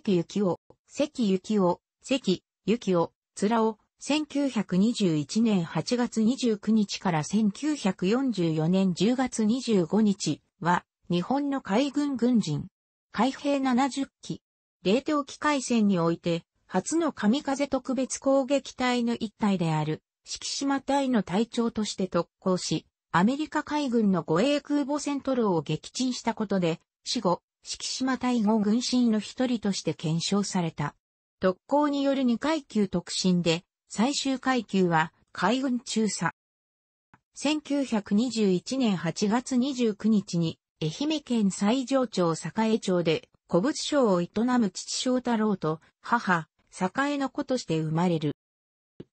関幸夫、関幸夫、関幸夫、面お、1921年8月29日から1944年10月25日は、日本の海軍軍人、海兵70機、冷凍機械戦において、初の神風特別攻撃隊の一隊である、四季島隊の隊長として特攻し、アメリカ海軍の護衛空母セントロを撃沈したことで、死後、四季島大吾軍神の一人として検証された。特攻による二階級特進で、最終階級は海軍中佐。1921年8月29日に、愛媛県西条町栄町で古物商を営む父翔太郎と母、栄の子として生まれる。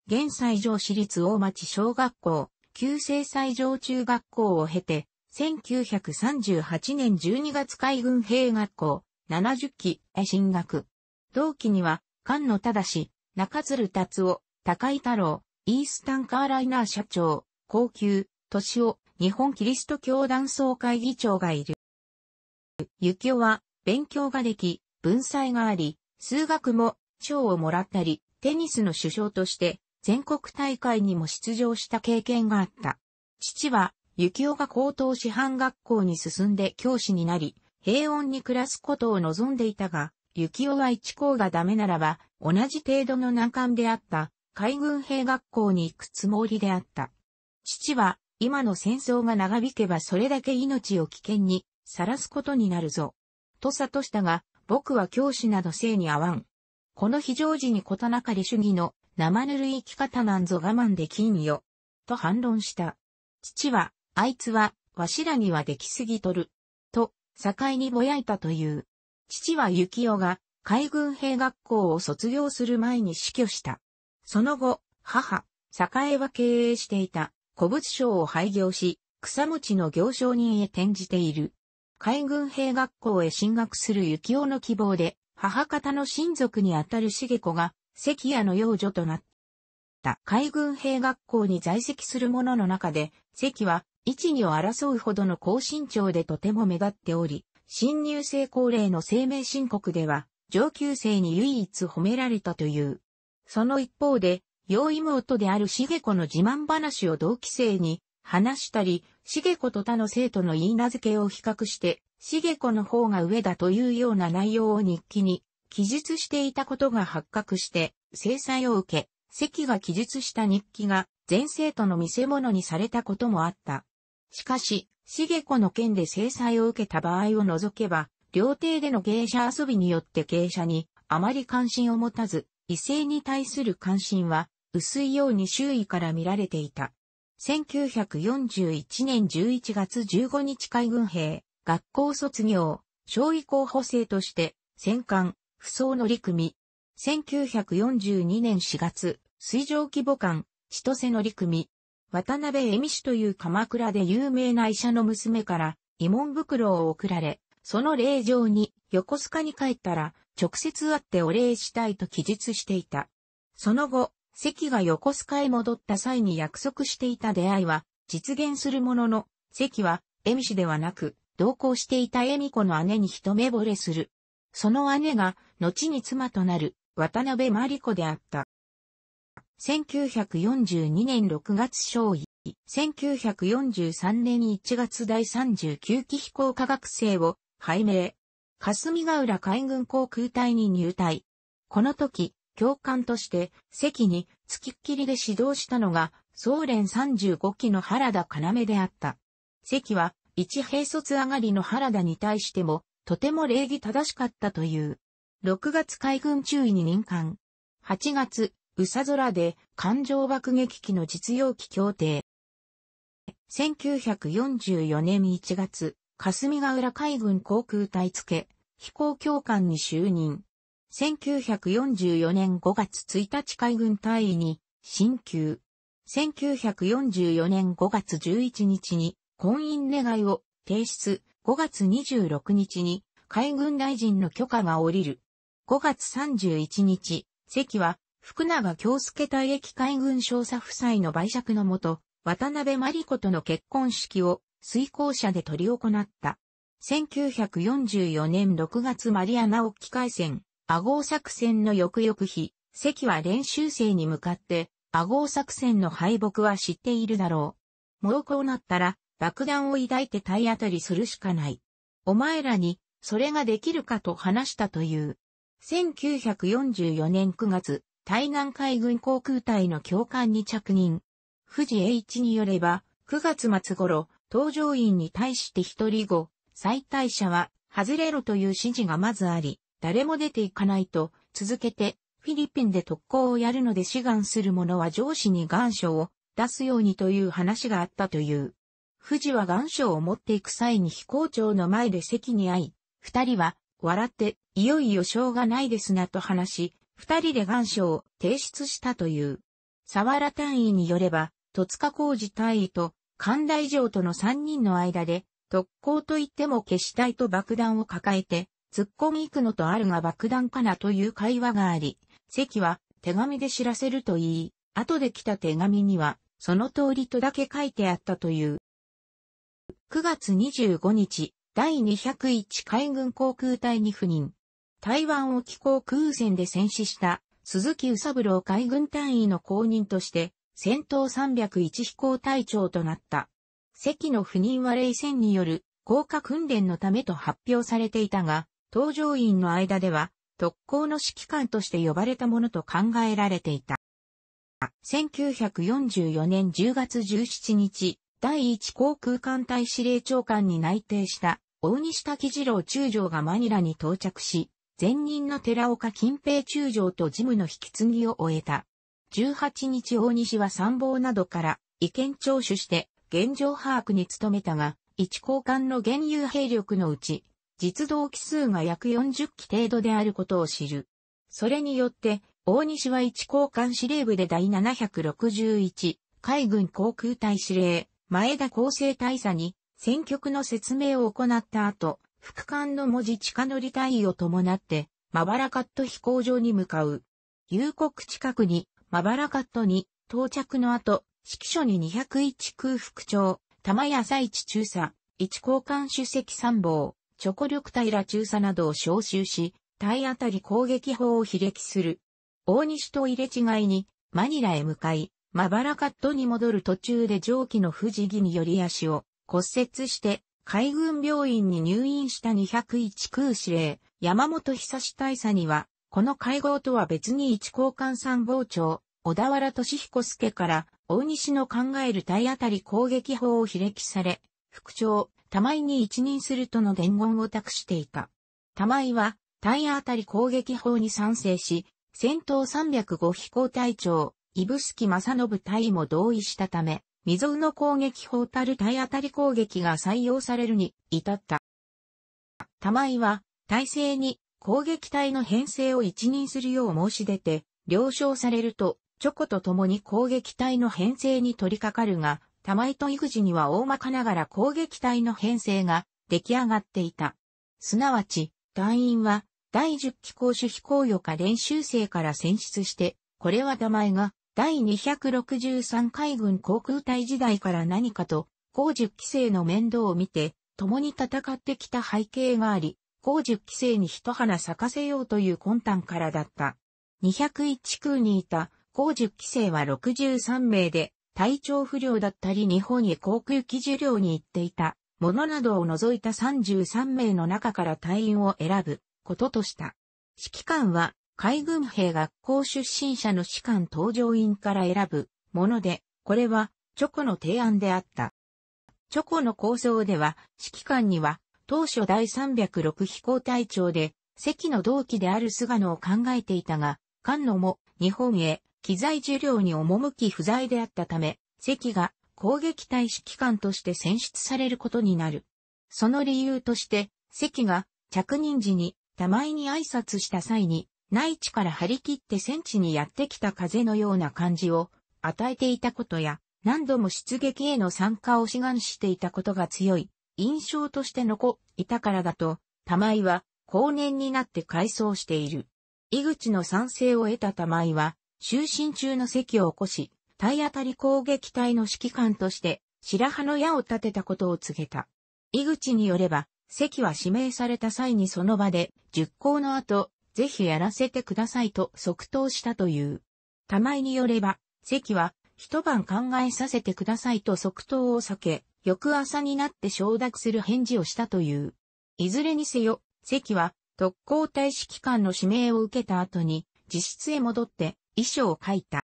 現西条市立大町小学校、旧西西条中学校を経て、1938年12月海軍兵学校70期へ進学。同期には、菅野正、中鶴達夫、高井太郎、イースタンカーライナー社長、高級、敏夫、日本キリスト教団総会議長がいる。ゆきおは、勉強ができ、文才があり、数学も、賞をもらったり、テニスの首相として、全国大会にも出場した経験があった。父は、幸男が高等師範学校に進んで教師になり、平穏に暮らすことを望んでいたが、幸男は一校がダメならば、同じ程度の難関であった、海軍兵学校に行くつもりであった。父は、今の戦争が長引けばそれだけ命を危険に、さらすことになるぞ。と悟したが、僕は教師など性に合わん。この非常時に事なかれ主義の生ぬるい生き方なんぞ我慢できんよ。と反論した。父はあいつは、わしらにはできすぎとる。と、境にぼやいたという。父は幸男が、海軍兵学校を卒業する前に死去した。その後、母、栄は経営していた古物商を廃業し、草持ちの行商人へ転じている。海軍兵学校へ進学する幸男の希望で、母方の親族にあたる茂子が、関谷の養女となった。海軍兵学校に在籍する者の中で、関は一二を争うほどの高身長でとても目立っており、新入生高齢の生命申告では、上級生に唯一褒められたという。その一方で、養妹である茂子の自慢話を同期生に話したり、茂子と他の生徒の言い名付けを比較して、茂子の方が上だというような内容を日記に記述していたことが発覚して、制裁を受け、関が記述した日記が全生徒の見せ物にされたこともあった。しかし、重子の件で制裁を受けた場合を除けば、料亭での芸者遊びによって芸者にあまり関心を持たず、異性に対する関心は薄いように周囲から見られていた。1941年11月15日海軍兵、学校卒業、小尉候補生として、戦艦、不装乗組。1942年4月、水上規模艦、千歳乗組。渡辺恵美氏という鎌倉で有名な医者の娘から、慰問袋を送られ、その礼状に、横須賀に帰ったら、直接会ってお礼したいと記述していた。その後、関が横須賀へ戻った際に約束していた出会いは、実現するものの、関は、恵美氏ではなく、同行していた恵美子の姉に一目惚れする。その姉が、後に妻となる、渡辺真理子であった。1942年6月少尉、1943年1月第39期飛行科学生を拝命。霞ヶ浦海軍航空隊に入隊。この時、教官として席に付きっきりで指導したのが、総連35期の原田要であった。席は、一兵卒上がりの原田に対しても、とても礼儀正しかったという。6月海軍中尉に任官。8月、うさ空で艦上爆撃機の実用機協定。1944年1月、霞ヶ浦海軍航空隊付飛行教官に就任。1944年5月1日海軍隊員に、進級。1944年5月11日に、婚姻願いを提出。5月26日に、海軍大臣の許可が下りる。5月31日、席は福永京介隊役海軍少佐夫妻の売借のもと、渡辺真理子との結婚式を遂行者で取り行った。1944年6月マリアナ沖海戦、アゴ作戦の翌々日、関は練習生に向かって、アゴ作戦の敗北は知っているだろう。もうこうなったら、爆弾を抱いて体当たりするしかない。お前らに、それができるかと話したという。1944年9月、対南海軍航空隊の教官に着任。富士 H によれば、9月末頃、搭乗員に対して一人後、再退者は外れろという指示がまずあり、誰も出ていかないと、続けて、フィリピンで特攻をやるので志願する者は上司に願書を出すようにという話があったという。富士は願書を持っていく際に飛行長の前で席に会い、二人は笑って、いよいよしょうがないですなと話し、二人で願書を提出したという。沢原単位によれば、戸塚工事単位と神大城との三人の間で、特攻といっても消しいと爆弾を抱えて、突っ込み行くのとあるが爆弾かなという会話があり、関は手紙で知らせると言い、後で来た手紙には、その通りとだけ書いてあったという。9月25日、第201海軍航空隊に赴任。台湾沖航空戦で戦死した鈴木宇三郎海軍隊員の公認として戦闘301飛行隊長となった。席の赴任は冷戦による降下訓練のためと発表されていたが、搭乗員の間では特攻の指揮官として呼ばれたものと考えられていた。1944年10月17日、第1航空艦隊司令長官に内定した大西滝次郎中将がマニラに到着し、前任の寺岡近平中将と事務の引き継ぎを終えた。18日大西は参謀などから意見聴取して現状把握に努めたが、一交換の現有兵力のうち、実動機数が約40機程度であることを知る。それによって、大西は一交換司令部で第761海軍航空隊司令前田厚生大佐に戦局の説明を行った後、副官の文字地下乗り隊を伴って、マバラカット飛行場に向かう。夕刻近くに、マバラカットに、到着の後、指揮所に201空腹長、玉屋佐一中佐、一交換主席参謀、チョコ力隊ら中佐などを招集し、体当たり攻撃法を非歴する。大西と入れ違いに、マニラへ向かい、マバラカットに戻る途中で蒸気の不時着により足を骨折して海軍病院に入院した201空司令、山本久志大佐には、この会合とは別に一交換参謀長、小田原俊彦助から、大西の考える体当たり攻撃法を悲劇され、副長、玉井に一任するとの伝言を託していた。玉井は、体当たり攻撃法に賛成し、戦闘305飛行隊長、指宿正信隊も同意したため、未曾有の攻撃法たる体当たり攻撃が採用されるに至った。玉井は、体制に攻撃隊の編成を一任するよう申し出て、了承されると、チョコと共に攻撃隊の編成に取り掛かるが、玉井と育児には大まかながら攻撃隊の編成が出来上がっていた。すなわち、隊員は第10機攻守飛行予科練習生から選出して、これは玉井が第263海軍航空隊時代から何かと、工塾規制の面倒を見て、共に戦ってきた背景があり、工塾規制に一花咲かせようという魂胆からだった。201空にいた工塾規制は63名で、体調不良だったり日本へ航空機受領に行っていた、ものなどを除いた33名の中から隊員を選ぶ、こととした。指揮官は海軍兵学校出身者の士官搭乗員から選ぶもので、これは、チョコの提案であった。チョコの構想では、指揮官には、当初第306飛行隊長で、席の同期である菅野を考えていたが、菅野も日本へ機材受領に赴き不在であったため、席が攻撃隊指揮官として選出されることになる。その理由として、関が着任時に、たまいに挨拶した際に、内地から張り切って戦地にやってきた風のような感じを与えていたことや、何度も出撃への参加を志願していたことが強い印象として残いたからだと、玉井は後年になって改装している。井口の賛成を得た玉井は、就寝中の席を起こし、体当たり攻撃隊の指揮官として、白羽の矢を立てたことを告げた。井口によれば、席は指名された際にその場で、熟考の後、ぜひやらせてくださいと即答したという。たまいによれば、関は一晩考えさせてくださいと即答を避け、翌朝になって承諾する返事をしたという。いずれにせよ、関は特攻大使機関の指名を受けた後に、自室へ戻って遺書を書いた。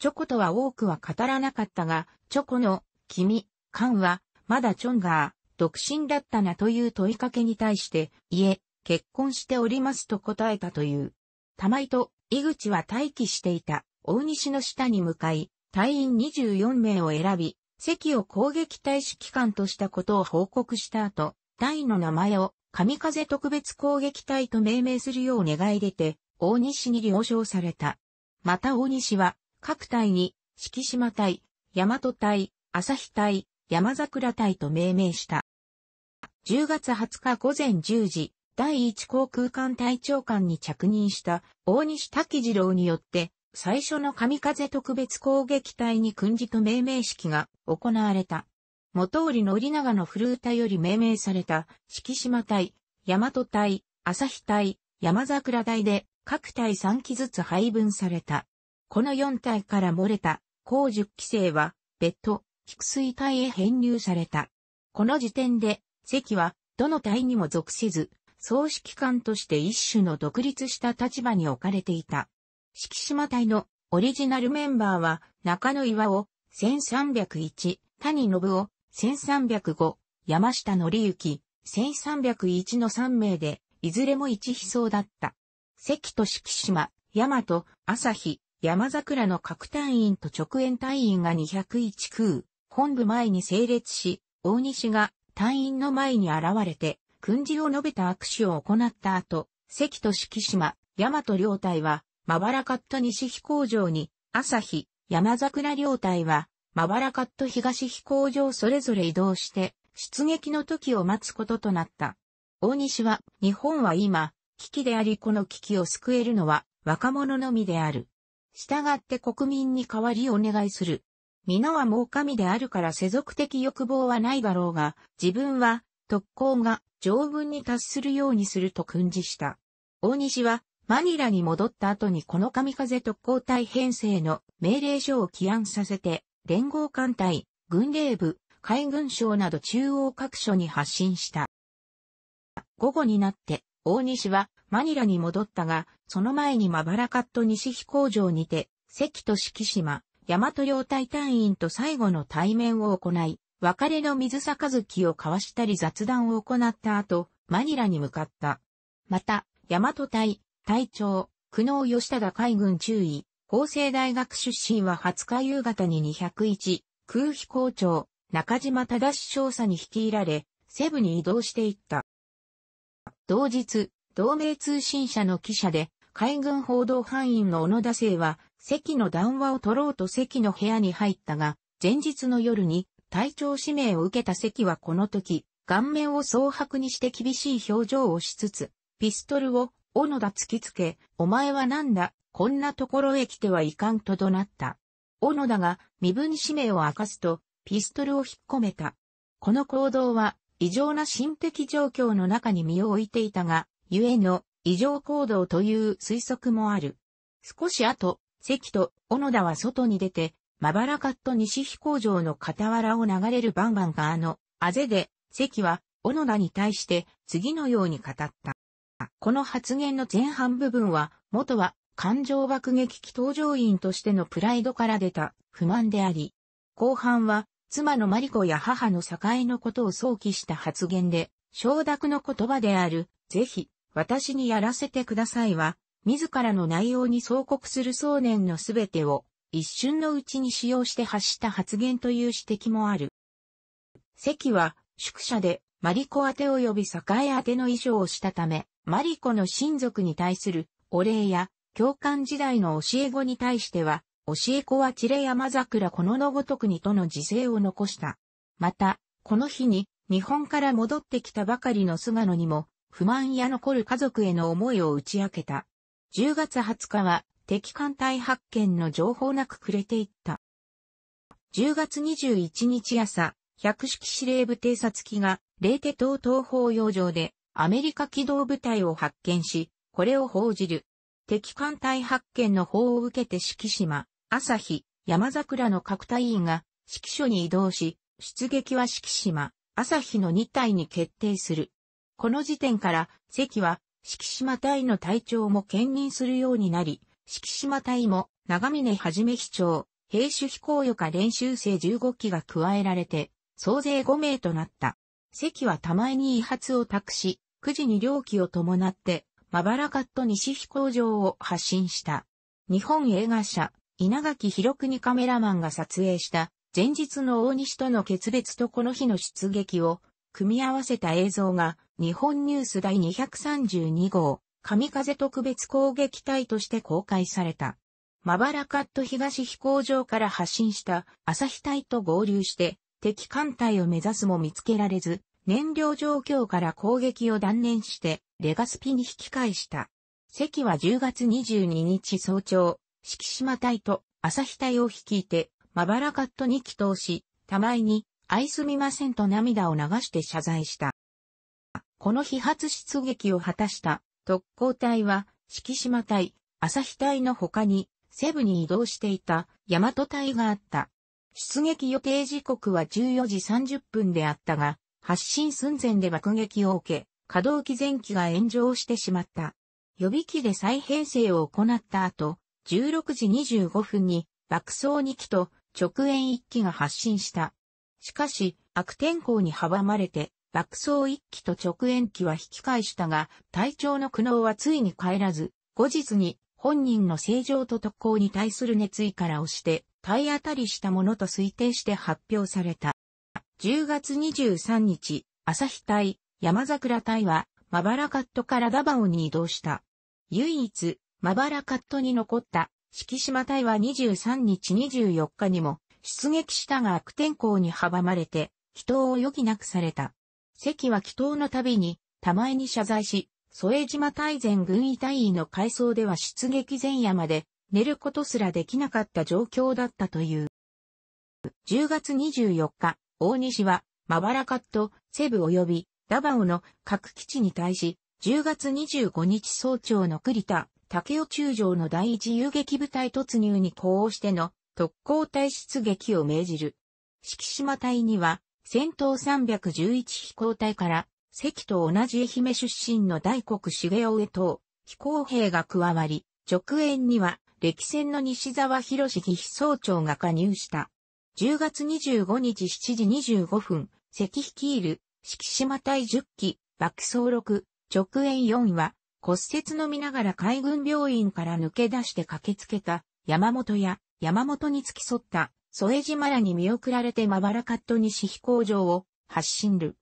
チョコとは多くは語らなかったが、チョコの、君、カンは、まだチョンガー、独身だったなという問いかけに対して、いえ、結婚しておりますと答えたという。玉井と井口は待機していた大西の下に向かい、隊員24名を選び、席を攻撃大使機関としたことを報告した後、隊の名前を神風特別攻撃隊と命名するよう願い出て、大西に了承された。また大西は、各隊に、四季島隊、大和隊、朝日隊、山桜隊と命名した。10月20日午前10時、第一航空艦隊長官に着任した大西滝次郎によって、最初の神風特別攻撃隊に訓示と命名式が行われた。元織の織長の古歌より命名された、四季島隊、大和隊、旭隊、山桜隊で、各隊3機ずつ配分された。この4隊から漏れた、高10期生は、別途、菊水隊へ編入された。この時点で、席は、どの隊にも属せず、総指揮官として一種の独立した立場に置かれていた。敷島隊のオリジナルメンバーは中野岩を1301、谷信夫、1305、山下則幸1301の3名で、いずれも一飛走だった。関と敷島、山と、朝日、山桜の各隊員と直縁隊員が201空、本部前に整列し、大西が隊員の前に現れて、訓示を述べた握手を行った後、関と敷島、大和領隊は、まばらかった西飛行場に、朝日、山桜領隊は、まばらかった東飛行場それぞれ移動して、出撃の時を待つこととなった。大西は、日本は今、危機でありこの危機を救えるのは若者のみである。従って国民に代わりお願いする。皆はもう神であるから世俗的欲望はないだろうが、自分は特攻が条文に達するようにすると訓示した。大西はマニラに戻った後にこの神風特攻隊編成の命令書を起案させて、連合艦隊、軍令部、海軍省など中央各所に発信した。午後になって、大西はマニラに戻ったが、その前にマバラカット西飛行場にて、関と敷島、大和領隊隊員と最後の対面を行い、別れの水坂月を交わしたり雑談を行った後、マニラに向かった。また、大和隊、隊長、久能吉忠海軍中尉、法政大学出身は20日夕方に201、空飛校長、中島忠少佐に率いられ、セブに移動していった。同日、同盟通信社の記者で、海軍報道班員の小野田生は、席の談話を取ろうと席の部屋に入ったが、前日の夜に隊長指名を受けた関はこの時、顔面を蒼白にして厳しい表情をしつつ、ピストルを、小野田突きつけ、お前はなんだ、こんなところへ来てはいかんと怒鳴った。小野田が身分指名を明かすと、ピストルを引っ込めた。この行動は、異常な心的状況の中に身を置いていたが、ゆえの異常行動という推測もある。少し後、関と小野田は外に出て、まばらかっと西飛行場の傍らを流れるバンバン川のあぜで、関は、小野田に対して次のように語った。この発言の前半部分は、元は感情爆撃機搭乗員としてのプライドから出た不満であり、後半は妻のマリコや母の境のことを想起した発言で、承諾の言葉である、ぜひ、私にやらせてくださいは、自らの内容に相告する想念のすべてを一瞬のうちに使用して発した発言という指摘もある。関は、宿舎で、マリコ宛て及び栄宛ての衣装をしたため、マリコの親族に対するお礼や、教官時代の教え子に対しては、教え子はチレ山桜こののごとくにとの自制を残した。また、この日に、日本から戻ってきたばかりの菅野にも、不満や残る家族への思いを打ち明けた。10月20日は、敵艦隊発見の情報なく暮れていった。10月21日朝、百式司令部偵察機が、レーテ島東方洋上で、アメリカ機動部隊を発見し、これを報じる。敵艦隊発見の報を受けて四季島、朝日、山桜の各隊員が、指揮所に移動し、出撃は四季島、朝日の2隊に決定する。この時点から、関は、四季島隊の隊長も兼任するようになり、四季島隊も、長峰はじめ市長、兵種飛行予科練習生15機が加えられて、総勢5名となった。席は玉江に威発を託し、9時に両機を伴って、まばらかっと西飛行場を発進した。日本映画社、稲垣広国カメラマンが撮影した前日の大西との決別とこの日の出撃を組み合わせた映像が日本ニュース第232号神風特別攻撃隊として公開された。マバラカット東飛行場から発進した朝日隊と合流して敵艦隊を目指すも見つけられず、燃料状況から攻撃を断念してレガスピに引き返した。関は10月22日早朝、四季島隊と朝日隊を率いてマバラカットに祈祷し、互いに愛すみませんと涙を流して謝罪した。この非発出撃を果たした特攻隊は、四季島隊、日隊の他に、セブに移動していた大和隊があった。出撃予定時刻は14時30分であったが、発進寸前で爆撃を受け、稼働機前機が炎上してしまった。予備機で再編成を行った後、16時25分に爆走2機と直縁1機が発進した。しかし、悪天候に阻まれて爆走一機と直延機は引き返したが、隊長の苦悩はついに帰らず、後日に本人の正常と特攻に対する熱意から押して、体当たりしたものと推定して発表された。10月23日、朝日隊、山桜隊は、マバラカットからダバオに移動した。唯一、マバラカットに残った、敷島隊は23日24日にも、出撃したが悪天候に阻まれて、人を余儀なくされた。関は祈祷のたびに、玉江に謝罪し、添江島大前軍医大尉の改装では出撃前夜まで寝ることすらできなかった状況だったという。10月24日、大西は、マバラカット、セブ及びダバオの各基地に対し、10月25日早朝の栗田、竹雄中将の第一遊撃部隊突入に呼応しての特攻隊出撃を命じる。敷島隊には、戦闘311飛行隊から、関と同じ愛媛出身の大黒重雄と、飛行兵が加わり、直縁には、歴戦の西沢博士義総長が加入した。10月25日7時25分、関率いる、敷島隊10機、爆走6、直縁4位は、骨折のみながら海軍病院から抜け出して駆けつけた、山本や、山本に付き添った添島らに見送られてまばらカット西飛行場を発進る。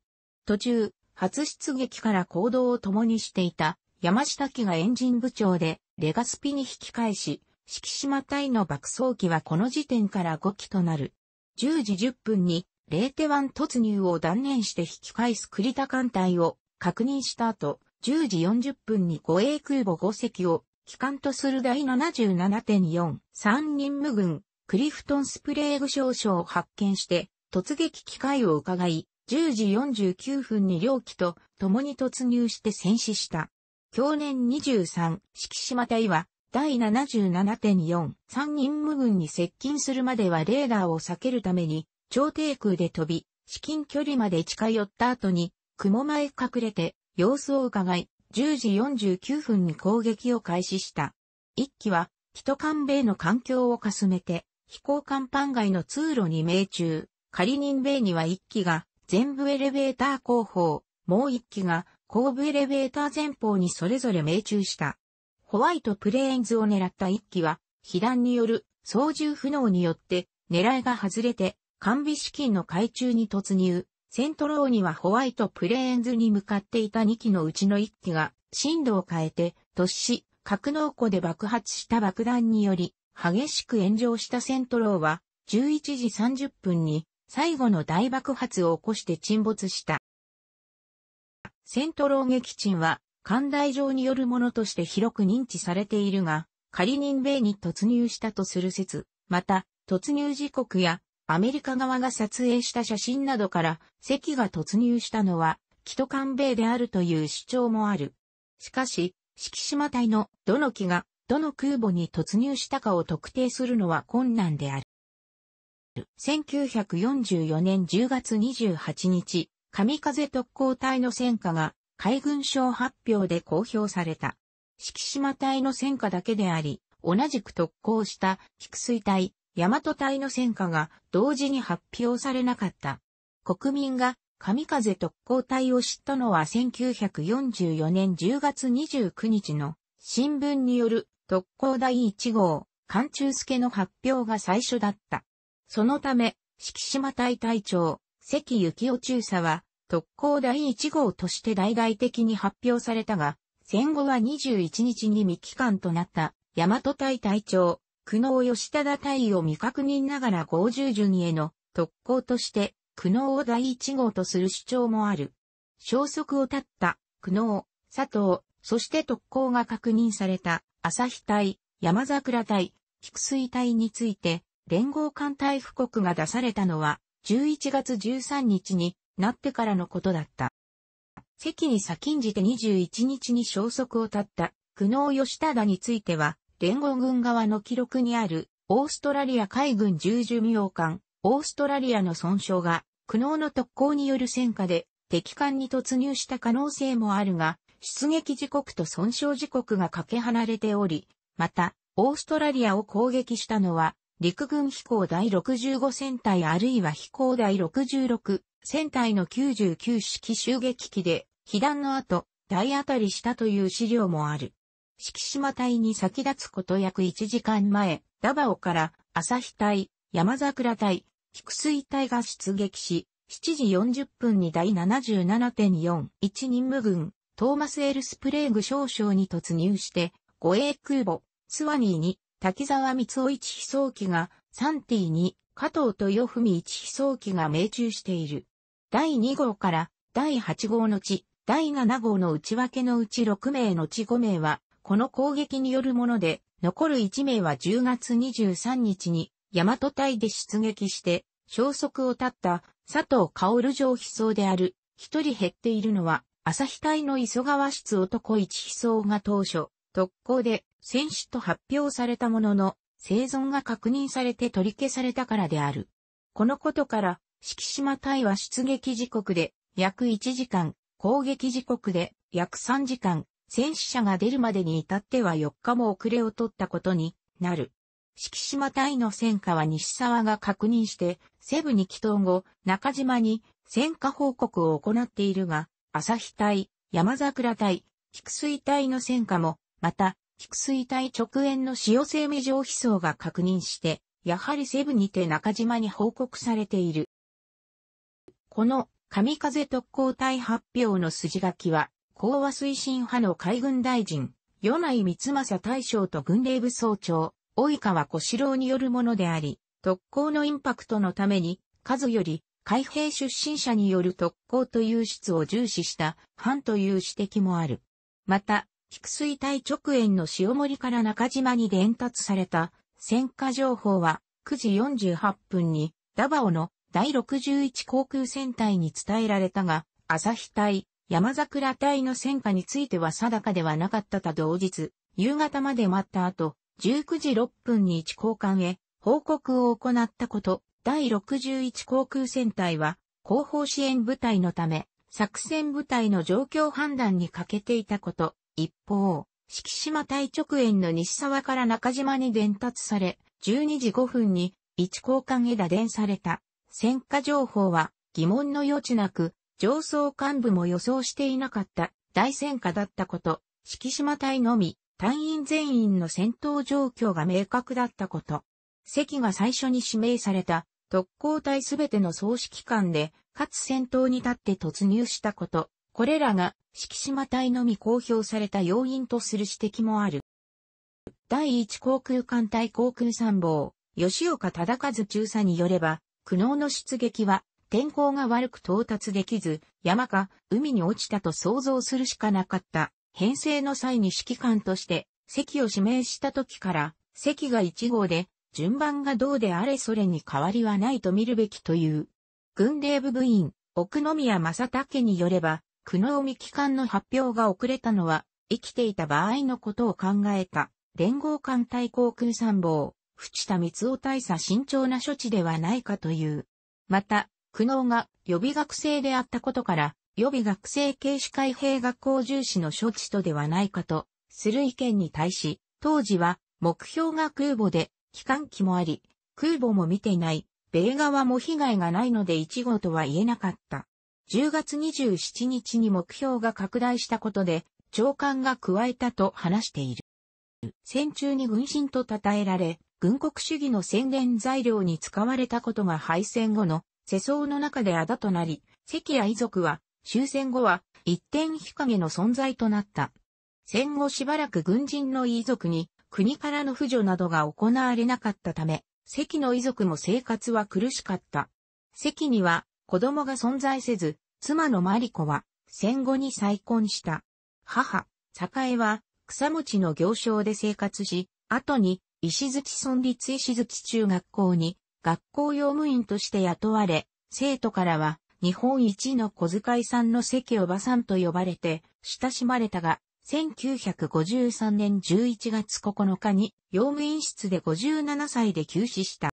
途中、初出撃から行動を共にしていた山下機がエンジン部長でレガスピに引き返し、四季島隊の爆走機はこの時点から5機となる。10時10分に、0手湾突入を断念して引き返す栗田艦隊を確認した後、10時40分に護衛空母5隻を機関とする第77.4、3任務軍クリフトン・スプレーグ少将を発見して、突撃機会を伺い、10時49分に両機と共に突入して戦死した。去年23、季島隊は、第77.4、三人無軍に接近するまではレーダーを避けるために、超低空で飛び、至近距離まで近寄った後に、雲前隠れて、様子を伺い、10時49分に攻撃を開始した。一機は、人間米の環境をかすめて、飛行甲板外の通路に命中、仮人米には1機が全部エレベーター後方、もう1機が後部エレベーター前方にそれぞれ命中した。ホワイトプレーンズを狙った1機は、被弾による操縦不能によって狙いが外れて、完備資金の海中に突入。セントローにはホワイトプレーンズに向かっていた2機のうちの1機が、震度を変えて、突死、格納庫で爆発した爆弾により、激しく炎上したセントローは、11時30分に最後の大爆発を起こして沈没した。セントロー撃沈は、艦大上によるものとして広く認知されているが、仮任米に突入したとする説、また、突入時刻やアメリカ側が撮影した写真などから、席が突入したのは、キト艦米であるという主張もある。しかし、敷島隊のどの木がどの空母に突入したかを特定するのは困難である。1944年10月28日、神風特攻隊の戦果が海軍省発表で公表された。敷島隊の戦果だけであり、同じく特攻した菊水隊、大和隊の戦果が同時に発表されなかった。国民が神風特攻隊を知ったのは1944年10月29日の新聞による特攻第1号、関中助の発表が最初だった。そのため、四季島隊隊長、関幸夫中佐は、特攻第1号として大々的に発表されたが、戦後は21日に未帰還となった、大和隊隊長、久能吉忠隊を未確認ながら五0順への特攻として、久能を第1号とする主張もある。消息を絶った、久能、佐藤、そして特攻が確認された、朝日隊、山桜隊、菊水隊について、連合艦隊布告が出されたのは、11月13日になってからのことだった。席に先んじて21日に消息を絶った、久能義忠については、連合軍側の記録にある、オーストラリア海軍重寿名艦、オーストラリアの損傷が、苦悩の特攻による戦火で、敵艦に突入した可能性もあるが、出撃時刻と損傷時刻がかけ離れており、また、オーストラリアを攻撃したのは、陸軍飛行第65戦隊あるいは飛行第66戦隊の99式襲撃機で、被弾の後、大当たりしたという資料もある。敷島隊に先立つこと約1時間前、ダバオから日隊、山桜隊、菊水隊が出撃し、7時40分に第77.41任務軍トーマス・エル・スプレーグ少将に突入して、護衛空母、スワニーに、滝沢光雄一飛行機が、サンティに、加藤豊文一飛行機が命中している。第2号から第8号の地、第7号の内訳のうち6名の地5名は、この攻撃によるもので、残る1名は10月23日に、大和隊で出撃して、消息を絶った佐藤薫上飛走である、一人減っているのは、朝日隊の磯川室男一飛装が当初、特攻で戦死と発表されたものの、生存が確認されて取り消されたからである。このことから、敷島隊は出撃時刻で約1時間、攻撃時刻で約3時間、戦死者が出るまでに至っては4日も遅れを取ったことになる。敷島隊の戦果は西沢が確認して、セブに帰投後、中島に戦果報告を行っているが、朝日隊、山桜隊、菊水隊の戦果も、また、菊水隊直縁の塩生未上飛層が確認して、やはりセブにて中島に報告されている。この、神風特攻隊発表の筋書きは、講和推進派の海軍大臣、与内光政大将と軍令部総長、及川小四郎によるものであり、特攻のインパクトのために、数より海兵出身者による特攻という質を重視した藩という指摘もある。また、菊水隊直縁の塩森から中島に伝達された戦火情報は9時48分にダバオの第61航空戦隊に伝えられたが、朝日隊、山桜隊の戦果については定かではなかったた同日、夕方まで待った後、19時6分に一交換へ報告を行ったこと、第61航空戦隊は、後方支援部隊のため、作戦部隊の状況判断に欠けていたこと。一方、敷島隊直縁の西沢から中島に伝達され、12時5分に一交換へ打電された。戦火情報は疑問の余地なく、上層幹部も予想していなかった大戦火だったこと、敷島隊のみ、隊員全員の戦闘状況が明確だったこと。席が最初に指名された特攻隊すべての総指揮官で、かつ戦闘に立って突入したこと、これらが敷島隊のみ公表された要因とする指摘もある。第一航空艦隊航空参謀、吉岡忠和中佐によれば、苦悩の出撃は天候が悪く到達できず、山か海に落ちたと想像するしかなかった。編成の際に指揮官として、席を指名した時から、席が1号で順番がどうであれそれに変わりはないと見るべきという。軍令部部員、奥宮正武によれば、久能美機関の発表が遅れたのは、生きていた場合のことを考えた、連合艦隊航空参謀、淵田光雄大佐慎重な処置ではないかという。また、久能が予備学生であったことから、予備学生軽視開閉学校重視の処置とではないかと、する意見に対し、当時は目標が空母で機関機もあり、空母も見ていない、米側も被害がないので一号とは言えなかった。10月27日に目標が拡大したことで、長官が加えたと話している。戦中に軍神と称えられ、軍国主義の宣伝材料に使われたことが敗戦後の世相の中であだとなり、関谷遺族は終戦後は一点日陰の存在となった。戦後しばらく軍人の遺族に国からの扶助などが行われなかったため、関の遺族も生活は苦しかった。関には子供が存在せず、妻のマリコは戦後に再婚した。母、栄は草持ちの行商で生活し、後に石月村立石月中学校に学校用務員として雇われ、生徒からは日本一の小遣いさんの関おばさんと呼ばれて親しまれたが、1953年11月9日に、用務員室で57歳で急死した。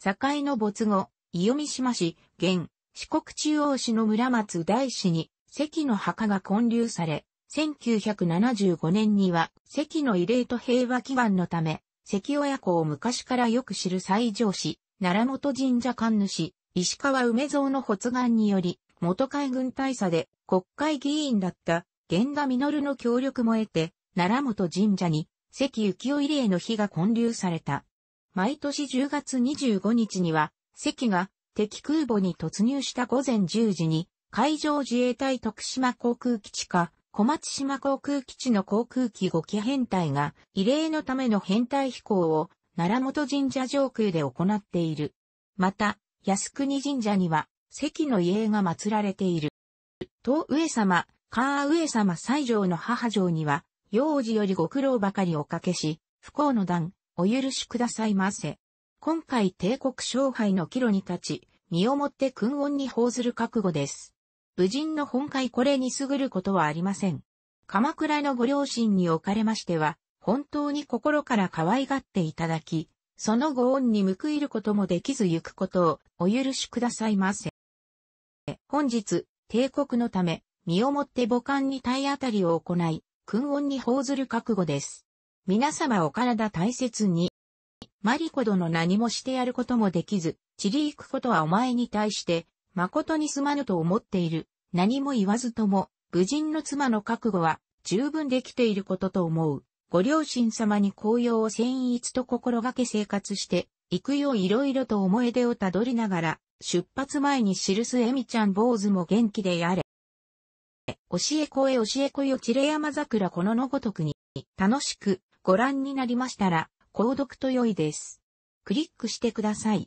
堺の没後、伊予島市、現、四国中央市の村松大師に、関の墓が建立され、1975年には、関の慰霊と平和祈願のため、関親子を昔からよく知る西条市、奈良本神社官主、石川梅蔵の発願により、元海軍大佐で国会議員だった源田実の協力も得て、奈良本神社に関幸雄入江の日が建立された。毎年10月25日には、関が敵空母に突入した午前10時に、海上自衛隊徳島航空基地か、小松島航空基地の航空機5機編隊が、異例のための編隊飛行を、奈良本神社上空で行っている。また、靖国神社には、関の遺影が祀られている。と上様、カ上様西条の母城には、幼児よりご苦労ばかりおかけし、不幸の段、お許しくださいませ。今回帝国勝敗の岐路に立ち、身をもって訓恩に報ずる覚悟です。武人の本会これに優ることはありません。鎌倉のご両親におかれましては、本当に心から可愛がっていただき、そのご恩に報いることもできず行くことをお許しくださいませ。本日、帝国のため、身をもって母艦に体当たりを行い、訓音に報ずる覚悟です。皆様お体大切に。マリコ殿何もしてやることもできず、散り行くことはお前に対して、誠にすまぬと思っている。何も言わずとも、無人の妻の覚悟は十分できていることと思う。ご両親様に紅葉を繊一と心がけ生活して、行くよいろいろと思い出をたどりながら、出発前に記すエミちゃん坊主も元気でやれ。教え子へ教え子よちれ山桜こののごとくに、楽しくご覧になりましたら、購読と良いです。クリックしてください。